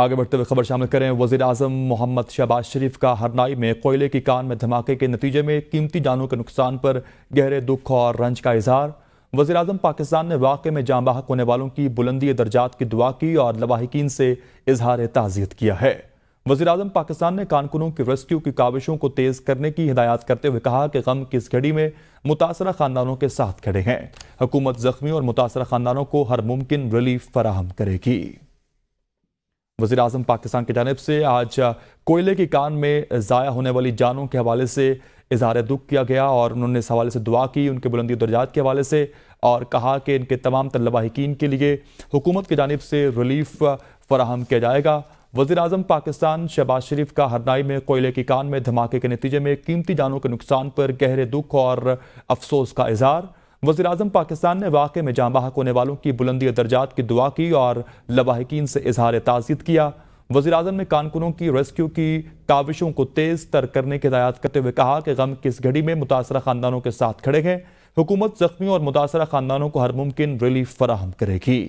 आगे बढ़ते हुए खबर शामिल करें वजी अजम मोहम्मद शहबाज शरीफ का हरनाई में कोयले की कान में धमाके के नतीजे में कीमती जानों के नुकसान पर गहरे दुख और रंज का इजहार वजी अजम पाकिस्तान ने वाक़े में जाँ बाहक होने वालों की बुलंदी दर्जात की दुआ की और लवाहिकीन से इजहार ताज़ियत किया है वजी अजम पाकिस्तान ने कानकुनों की रेस्क्यू की काविशों को तेज करने की हिदायत करते हुए कहा कि गम की इस घड़ी में मुतासर खानदानों के साथ खड़े हैं हुकूमत जख्मी और मुतासर खानदानों को हर मुमकिन रिलीफ फराहम करेगी वजी अजम पाकिस्तान की जानब से आज कोयले की कान में ज़ाया होने वाली जानों के हवाले से इजहार दुख किया गया और उन्होंने इस हवाले से दुआ की उनके बुलंदी दर्जात के हवाले से और कहा कि इनके तमाम तलबा के लिए हुकूमत की जानब से रिलीफ फराहम किया जाएगा वजी अजम पाकिस्तान शहबाज शरीफ का हरनाई में कोयले की कान में धमाके के नतीजे में कीमती जानों के नुकसान पर गहरे दुख और अफसोस का इजहार वजी अजम पाकिस्तान ने वाक़े में जाँ बाहक होने वालों की बुलंदी दर्जात की दुआ की और लवाहकिन से इजहार ताज़ियत किया वजी अजम ने कानकुनों की रेस्क्यू की काविशों को तेज़ तर करने की हदायत करते हुए कहा कि गम किस घड़ी में मुतासर ख़ानदानों के साथ खड़े हैं हुकूमत जख्मियों और मुतासर ख़ानदानों को हर मुमकिन रिलीफ फराहम करेगी